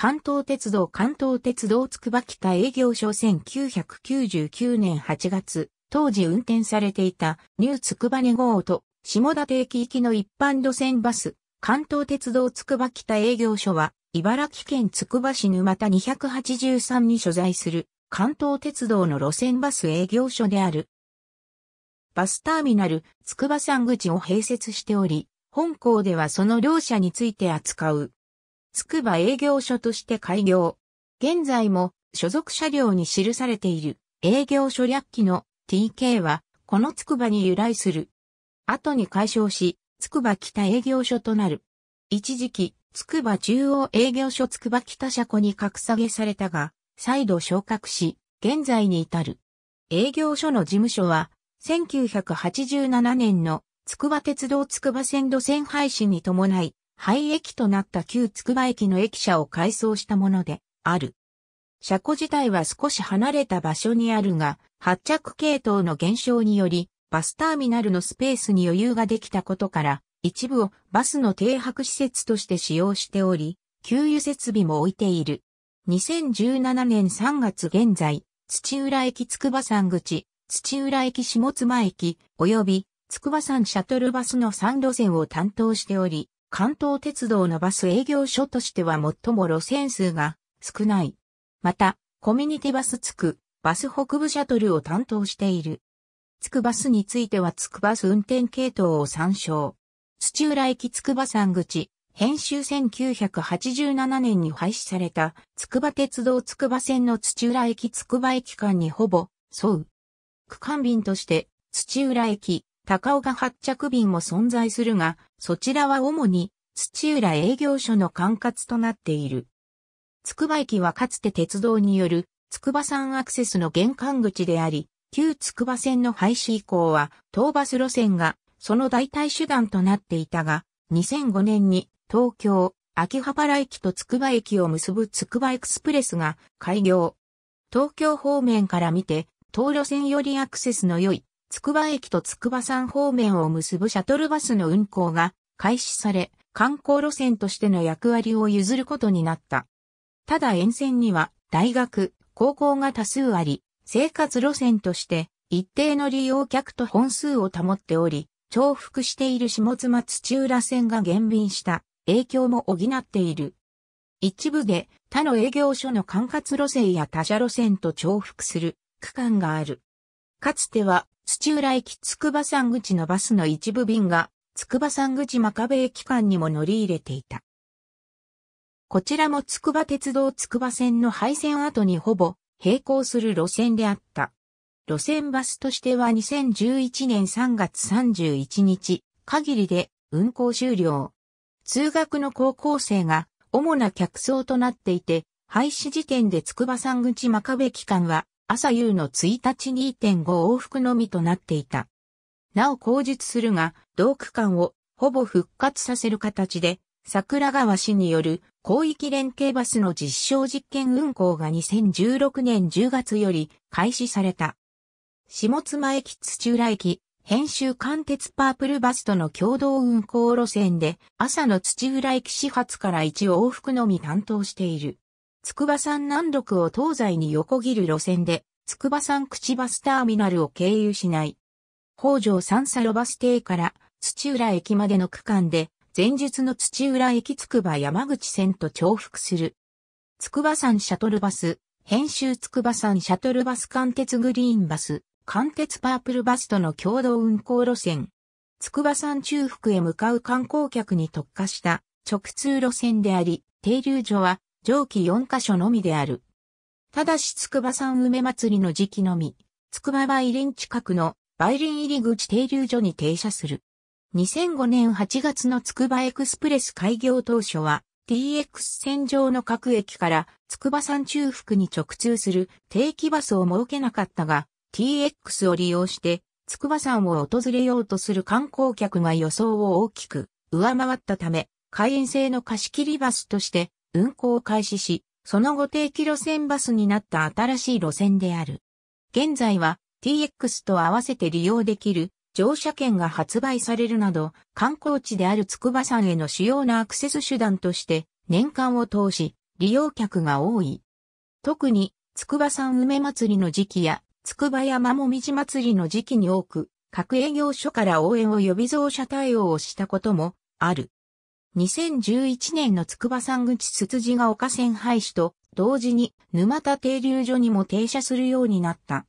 関東鉄道関東鉄道つくば北営業所1999年8月、当時運転されていたニューつくばね号と下館駅行きの一般路線バス、関東鉄道つくば北営業所は、茨城県つくば市沼田283に所在する関東鉄道の路線バス営業所である。バスターミナル、つくば山口を併設しており、本校ではその両社について扱うつくば営業所として開業。現在も所属車両に記されている営業所略記の TK はこのつくばに由来する。後に解消し、つくば北営業所となる。一時期、つくば中央営業所つくば北車庫に格下げされたが、再度昇格し、現在に至る。営業所の事務所は、1987年のつくば鉄道つくば線路線廃止に伴い、廃駅となった旧筑波駅の駅舎を改装したものである。車庫自体は少し離れた場所にあるが、発着系統の減少により、バスターミナルのスペースに余裕ができたことから、一部をバスの停泊施設として使用しており、給油設備も置いている。2017年3月現在、土浦駅筑波山口、土浦駅下妻駅、及び筑波山シャトルバスの3路線を担当しており、関東鉄道のバス営業所としては最も路線数が少ない。また、コミュニティバスつく、バス北部シャトルを担当している。つくバスについてはつくバス運転系統を参照。土浦駅つくば山口、編集1987年に廃止された、つくば鉄道つくば線の土浦駅つくば駅間にほぼ、沿う。区間便として、土浦駅、高岡発着便も存在するが、そちらは主に土浦営業所の管轄となっている。つくば駅はかつて鉄道による筑波山アクセスの玄関口であり、旧筑波線の廃止以降は、東バス路線がその代替手段となっていたが、2005年に東京、秋葉原駅と筑波駅を結ぶ筑波エクスプレスが開業。東京方面から見て、東路線よりアクセスの良い筑波駅と筑波山方面を結ぶシャトルバスの運行が開始され、観光路線としての役割を譲ることになった。ただ沿線には大学、高校が多数あり、生活路線として一定の利用客と本数を保っており、重複している下妻土浦線が減便した影響も補っている。一部で他の営業所の管轄路線や他社路線と重複する区間がある。かつては土浦駅筑波山口のバスの一部便が筑波山口真壁駅間にも乗り入れていた。こちらも筑波鉄道筑波線の廃線跡にほぼ並行する路線であった。路線バスとしては2011年3月31日限りで運行終了。通学の高校生が主な客層となっていて、廃止時点で筑波山口真壁駅間は朝夕の1日2.5往復のみとなっていた。なお口述するが、同区間をほぼ復活させる形で、桜川市による広域連携バスの実証実験運行が2016年10月より開始された。下妻駅土浦駅、編集貫鉄パープルバスとの共同運行路線で、朝の土浦駅始発から1往復のみ担当している。筑波山南麓を東西に横切る路線で、筑波山口バスターミナルを経由しない。北条三佐路バス停から土浦駅までの区間で、前述の土浦駅筑波山口線と重複する。筑波山シャトルバス、編集筑波山シャトルバス貫鉄グリーンバス、貫鉄パープルバスとの共同運行路線。筑波山中腹へ向かう観光客に特化した直通路線であり、停留所は上記4カ所のみである。ただし筑波山梅祭りの時期のみ、筑波梅林近くの梅林入り口停留所に停車する。2005年8月の筑波エクスプレス開業当初は、TX 線上の各駅から筑波山中腹に直通する定期バスを設けなかったが、TX を利用して筑波山を訪れようとする観光客が予想を大きく上回ったため、会員制の貸し切りバスとして運行を開始し、その後定期路線バスになった新しい路線である。現在は TX と合わせて利用できる乗車券が発売されるなど、観光地である筑波山への主要なアクセス手段として年間を通し利用客が多い。特に筑波山梅祭りの時期や筑波山もみじ祭りの時期に多く、各営業所から応援を呼び増車対応をしたこともある。2011年の筑波山口つつじが丘線廃止と同時に沼田停留所にも停車するようになった。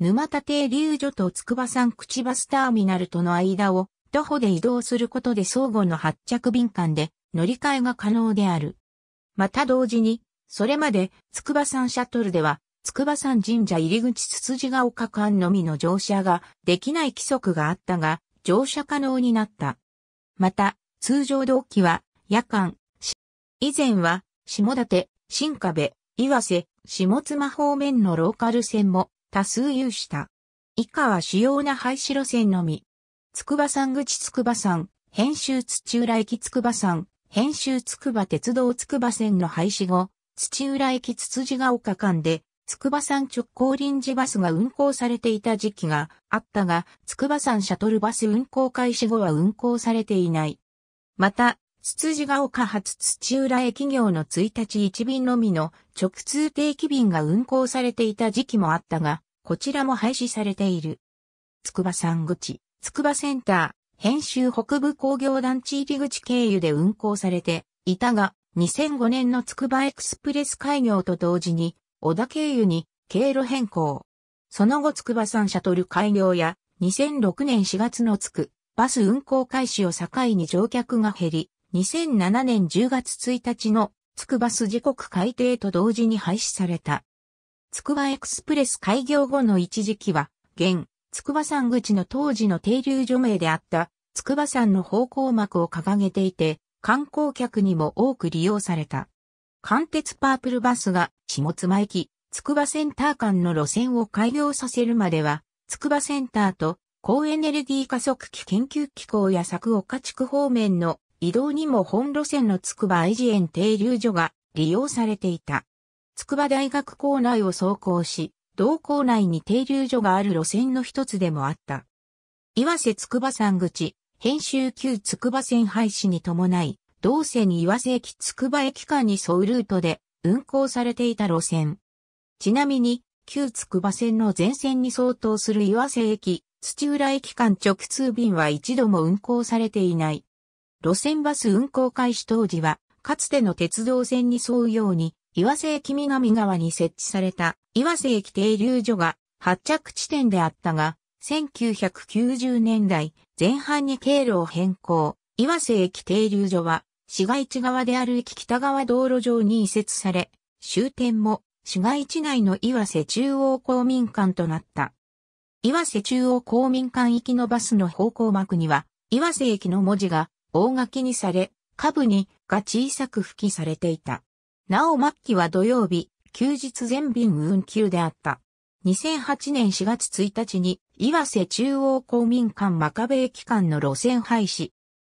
沼田停留所と筑波山口バスターミナルとの間を徒歩で移動することで相互の発着便間で乗り換えが可能である。また同時に、それまで筑波山シャトルでは筑波山神社入口つつじが丘間のみの乗車ができない規則があったが乗車可能になった。また、通常同期は、夜間。以前は、下館、新壁、岩瀬、下妻方面のローカル線も多数有した。以下は主要な廃止路線のみ。筑波山口筑波山、編集土浦駅筑波山、編集筑波鉄道筑波線の廃止後、土浦駅つつじが丘間で、筑波山直行臨時バスが運行されていた時期があったが、筑波山シャトルバス運行開始後は運行されていない。また、つつじが丘発土浦駅業の1日1便のみの直通定期便が運行されていた時期もあったが、こちらも廃止されている。筑波山口、筑波センター、編集北部工業団地入り口経由で運行されていたが、2005年の筑波エクスプレス開業と同時に、小田経由に経路変更。その後筑波山シャトル開業や、2006年4月のつくバス運行開始を境に乗客が減り、2007年10月1日のつくばす時刻改定と同時に廃止された。つくばエクスプレス開業後の一時期は、現、つくば山口の当時の停留所名であった、つくば山の方向幕を掲げていて、観光客にも多く利用された。関鉄パープルバスが、下妻駅、つくばセンター間の路線を開業させるまでは、つくばセンターと高エネルギー加速器研究機構や佐久岡地区方面の移動にも本路線の筑波愛知園停留所が利用されていた。筑波大学校内を走行し、同校内に停留所がある路線の一つでもあった。岩瀬筑波山口、編集旧筑波線廃止に伴い、同線岩瀬駅筑波駅間に沿うルートで運行されていた路線。ちなみに、旧筑波線の前線に相当する岩瀬駅、土浦駅間直通便は一度も運行されていない。路線バス運行開始当時は、かつての鉄道線に沿うように、岩瀬駅南側に設置された岩瀬駅停留所が発着地点であったが、1990年代前半に経路を変更。岩瀬駅停留所は市街地側である駅北側道路上に移設され、終点も市街地内の岩瀬中央公民館となった。岩瀬中央公民館行きのバスの方向幕には、岩瀬駅の文字が大垣にされ、下部にが小さく付記されていた。なお末期は土曜日、休日全便運休であった。2008年4月1日に、岩瀬中央公民館真壁駅間の路線廃止。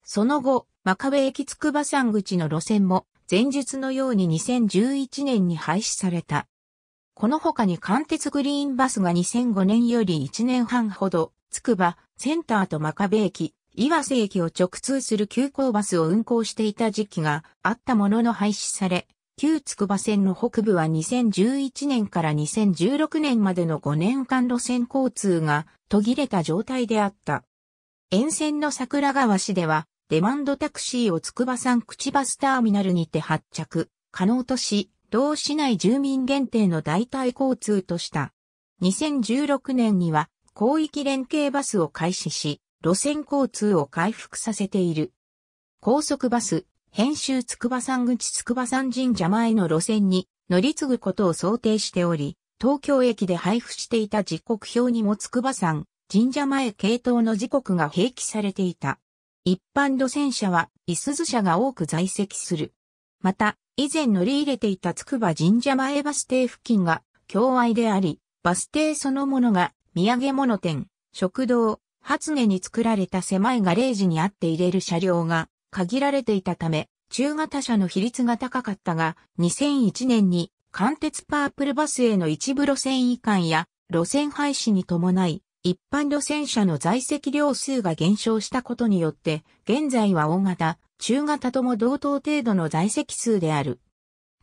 その後、真壁駅筑波山口の路線も、前述のように2011年に廃止された。この他に貫鉄グリーンバスが2005年より1年半ほど、つくば、センターと真壁駅、岩瀬駅を直通する急行バスを運行していた時期があったものの廃止され、旧つくば線の北部は2011年から2016年までの5年間路線交通が途切れた状態であった。沿線の桜川市では、デマンドタクシーをつくば山口バスターミナルにて発着、可能とし、同市内住民限定の代替交通とした。2016年には広域連携バスを開始し、路線交通を回復させている。高速バス、編集筑波山口筑波山神社前の路線に乗り継ぐことを想定しており、東京駅で配布していた時刻表にも筑波山、神社前系統の時刻が併記されていた。一般路線車は、いすず車が多く在籍する。また、以前乗り入れていた筑波神社前バス停付近が境愛であり、バス停そのものが土産物店、食堂、発芽に作られた狭いガレージにあって入れる車両が限られていたため、中型車の比率が高かったが、2001年に貫鉄パープルバスへの一部路線移管や路線廃止に伴い、一般路線車の在籍量数が減少したことによって、現在は大型、中型とも同等程度の在籍数である。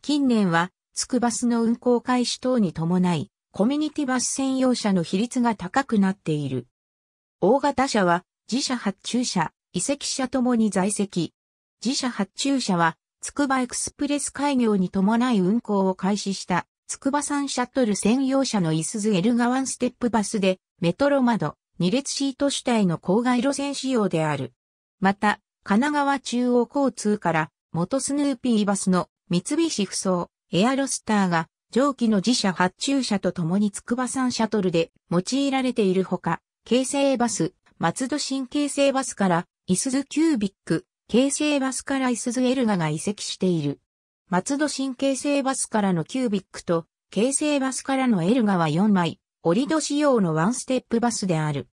近年は、つくバスの運行開始等に伴い、コミュニティバス専用車の比率が高くなっている。大型車は、自社発注車、移籍車ともに在籍。自社発注車は、つくばエクスプレス開業に伴い運行を開始した、つくばンシャトル専用車のイスズエルガワンステップバスで、メトロ窓、二列シート主体の郊外路線仕様である。また、神奈川中央交通から元スヌーピーバスの三菱不そエアロスターが上記の自社発注車と共に筑波山シャトルで用いられているほか、京成バス、松戸新京成バスからイスズキュービック、京成バスからイスズエルガが移籍している。松戸新京成バスからのキュービックと、京成バスからのエルガは4枚、折戸仕様のワンステップバスである。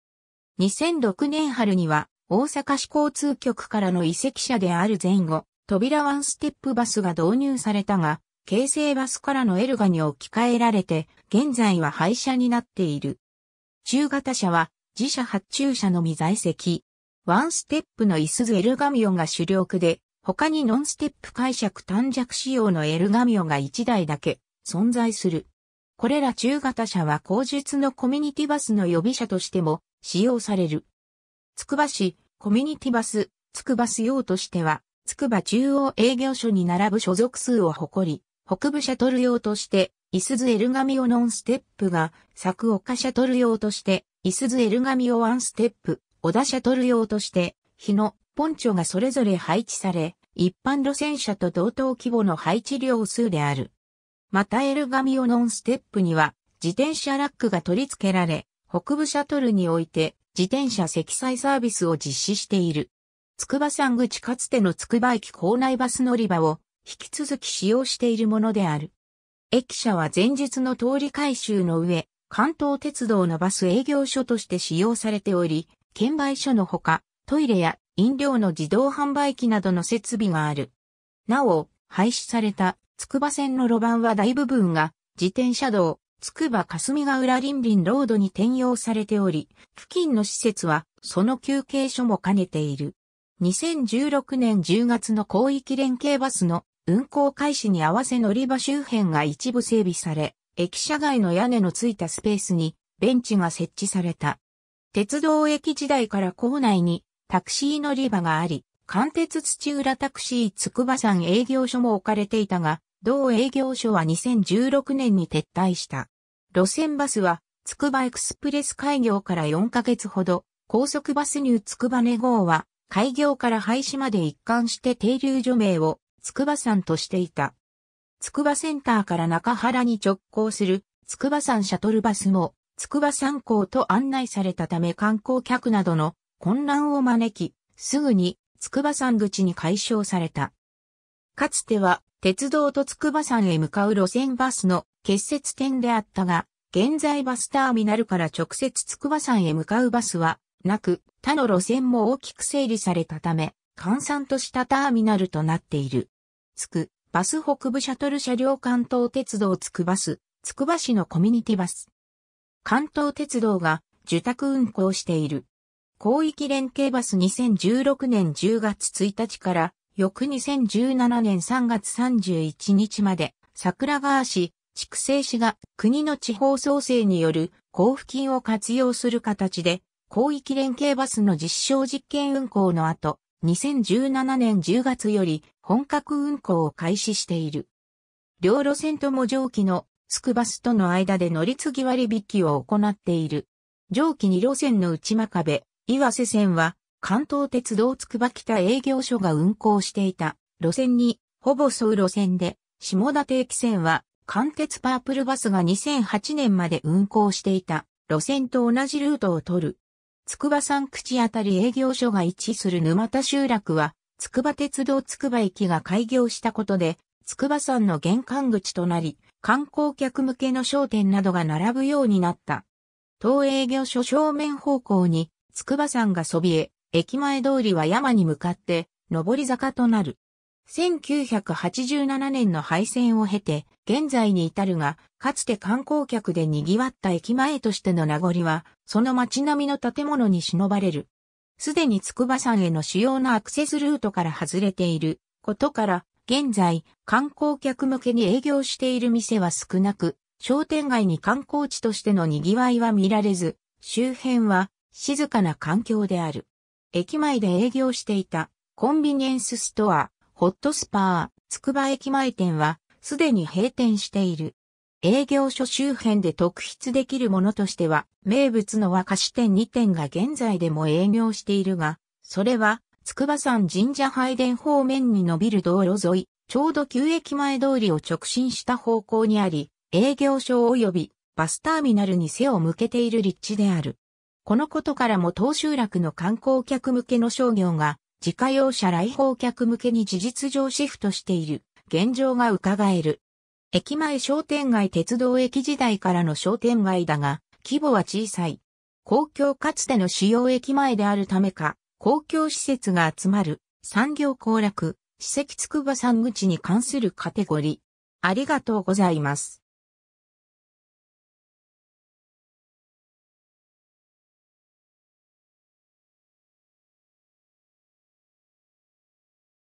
2006年春には、大阪市交通局からの移籍者である前後、扉ワンステップバスが導入されたが、京成バスからのエルガに置き換えられて、現在は廃車になっている。中型車は自社発注車のみ在籍。ワンステップのイスズエルガミオが主力で、他にノンステップ解釈短弱仕様のエルガミオが1台だけ存在する。これら中型車は後述のコミュニティバスの予備車としても使用される。つくば市、コミュニティバス、つくば市用としては、つくば中央営業所に並ぶ所属数を誇り、北部シャトル用として、いすズエルガミオノンステップが、作岡シャトル用として、いすズエルガミオワンステップ、小田シャトル用として、日野、ポンチョがそれぞれ配置され、一般路線車と同等規模の配置量数である。またエルガミオノンステップには、自転車ラックが取り付けられ、北部シャトルにおいて、自転車積載サービスを実施している。筑波山口かつての筑波駅構内バス乗り場を引き続き使用しているものである。駅舎は前日の通り改修の上、関東鉄道のバス営業所として使用されており、券売所のほか、トイレや飲料の自動販売機などの設備がある。なお、廃止された筑波線の路盤は大部分が自転車道、つくば霞ヶ浦林林ロードに転用されており、付近の施設はその休憩所も兼ねている。2016年10月の広域連携バスの運行開始に合わせ乗り場周辺が一部整備され、駅舎外の屋根のついたスペースにベンチが設置された。鉄道駅時代から構内にタクシー乗り場があり、関鉄土浦タクシー筑波山営業所も置かれていたが、同営業所は2016年に撤退した。路線バスは、つくばエクスプレス開業から4ヶ月ほど、高速バスニューつくばね号は、開業から廃止まで一貫して停留所名を、つくば山としていた。つくばセンターから中原に直行する、つくば山シャトルバスも、つくば山港と案内されたため観光客などの混乱を招き、すぐに、つくば山口に解消された。かつては、鉄道とつくば山へ向かう路線バスの結節点であったが、現在バスターミナルから直接筑波山へ向かうバスは、なく、他の路線も大きく整理されたため、閑散としたターミナルとなっている。つく、バス北部シャトル車両関東鉄道つくバス、筑波市のコミュニティバス。関東鉄道が受託運行している。広域連携バス2016年10月1日から、翌2017年3月31日まで、桜川市、畜生市が国の地方創生による交付金を活用する形で、広域連携バスの実証実験運行の後、2017年10月より本格運行を開始している。両路線とも上記のつくバスとの間で乗り継ぎ割引を行っている。上記2路線の内真壁、岩瀬線は関東鉄道筑波北営業所が運行していた路線にほぼ総う路線で、下田定期線は関鉄パープルバスが2008年まで運行していた路線と同じルートを取る。筑波山口あたり営業所が位置する沼田集落は、筑波鉄道筑波駅が開業したことで、筑波山の玄関口となり、観光客向けの商店などが並ぶようになった。当営業所正面方向に、筑波山がそびえ、駅前通りは山に向かって、上り坂となる。1987年の廃線を経て、現在に至るが、かつて観光客で賑わった駅前としての名残は、その街並みの建物に忍ばれる。すでに筑波山への主要なアクセスルートから外れていることから、現在、観光客向けに営業している店は少なく、商店街に観光地としての賑わいは見られず、周辺は静かな環境である。駅前で営業していたコンビニエンスストア、ホットスパー、つくば駅前店は、すでに閉店している。営業所周辺で特筆できるものとしては、名物の和菓子店2店が現在でも営業しているが、それは、筑波山神社拝殿方面に伸びる道路沿い、ちょうど旧駅前通りを直進した方向にあり、営業所及びバスターミナルに背を向けている立地である。このことからも東集落の観光客向けの商業が自家用車来訪客向けに事実上シフトしている現状が伺える。駅前商店街鉄道駅時代からの商店街だが、規模は小さい。公共かつての主要駅前であるためか、公共施設が集まる産業交絡、史跡筑波山口に関するカテゴリー。ありがとうございます。